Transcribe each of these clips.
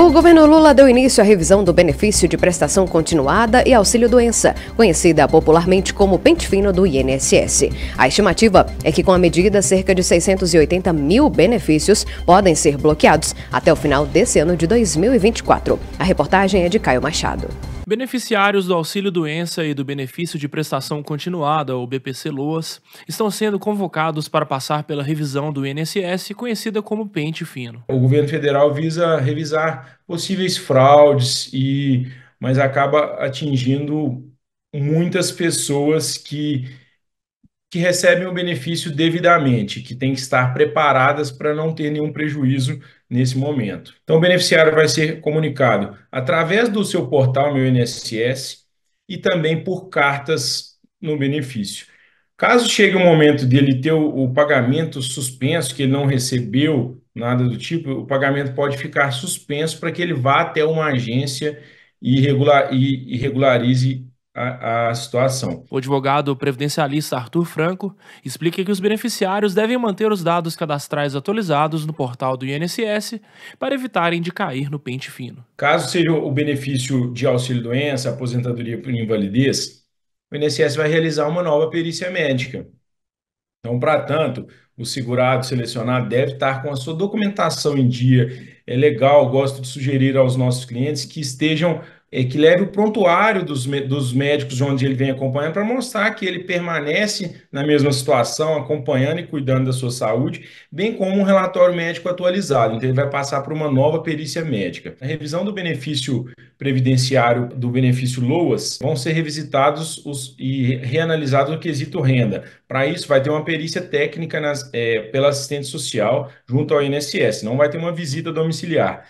O governo Lula deu início à revisão do benefício de prestação continuada e auxílio-doença, conhecida popularmente como pente fino do INSS. A estimativa é que, com a medida, cerca de 680 mil benefícios podem ser bloqueados até o final desse ano de 2024. A reportagem é de Caio Machado. Beneficiários do auxílio doença e do benefício de prestação continuada, ou BPC Loas, estão sendo convocados para passar pela revisão do INSS, conhecida como pente fino. O governo federal visa revisar possíveis fraudes e mas acaba atingindo muitas pessoas que que recebem o benefício devidamente, que têm que estar preparadas para não ter nenhum prejuízo nesse momento. Então, o beneficiário vai ser comunicado através do seu portal Meu INSS e também por cartas no benefício. Caso chegue o momento dele ter o, o pagamento suspenso, que ele não recebeu nada do tipo, o pagamento pode ficar suspenso para que ele vá até uma agência e, regular, e, e regularize a, a, situação. O advogado previdencialista Arthur Franco explica que os beneficiários devem manter os dados cadastrais atualizados no portal do INSS para evitarem de cair no pente fino. Caso seja o benefício de auxílio-doença, aposentadoria por invalidez, o INSS vai realizar uma nova perícia médica. Então, para tanto, o segurado selecionado deve estar com a sua documentação em dia. É legal, gosto de sugerir aos nossos clientes que estejam é, que leve o prontuário dos, dos médicos onde ele vem acompanhando para mostrar que ele permanece na mesma situação, acompanhando e cuidando da sua saúde, bem como um relatório médico atualizado. Então, ele vai passar para uma nova perícia médica. A revisão do benefício previdenciário do benefício LOAS vão ser revisitados os, e reanalisados o quesito renda. Para isso, vai ter uma perícia técnica nas, é, pela assistente social junto ao INSS, não vai ter uma visita domiciliar.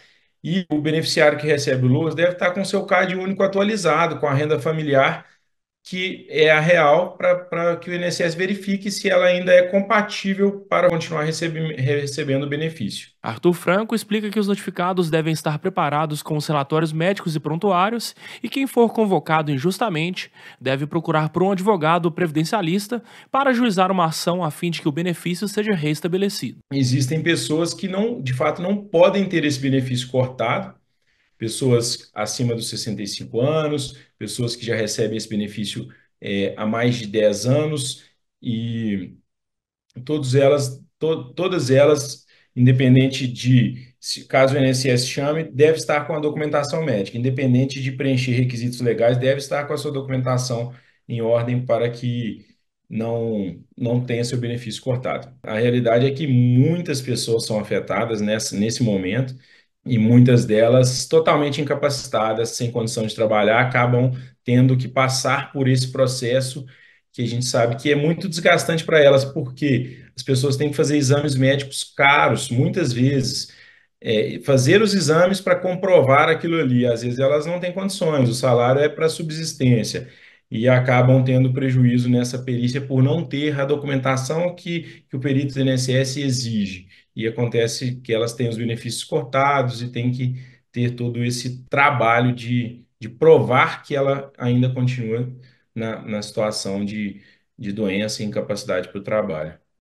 E o beneficiário que recebe o LOAS deve estar com seu CAD único atualizado, com a renda familiar que é a real para que o INSS verifique se ela ainda é compatível para continuar recebe, recebendo o benefício. Arthur Franco explica que os notificados devem estar preparados com os relatórios médicos e prontuários e quem for convocado injustamente deve procurar por um advogado previdencialista para ajuizar uma ação a fim de que o benefício seja reestabelecido. Existem pessoas que não, de fato não podem ter esse benefício cortado pessoas acima dos 65 anos, pessoas que já recebem esse benefício é, há mais de 10 anos e todas elas, to, todas elas, independente de se, caso o INSS chame, deve estar com a documentação médica, independente de preencher requisitos legais, deve estar com a sua documentação em ordem para que não não tenha seu benefício cortado. A realidade é que muitas pessoas são afetadas nessa, nesse momento e muitas delas totalmente incapacitadas, sem condição de trabalhar, acabam tendo que passar por esse processo que a gente sabe que é muito desgastante para elas, porque as pessoas têm que fazer exames médicos caros, muitas vezes. É, fazer os exames para comprovar aquilo ali. Às vezes elas não têm condições, o salário é para subsistência e acabam tendo prejuízo nessa perícia por não ter a documentação que, que o perito do INSS exige e acontece que elas têm os benefícios cortados e tem que ter todo esse trabalho de, de provar que ela ainda continua na, na situação de, de doença e incapacidade para o trabalho.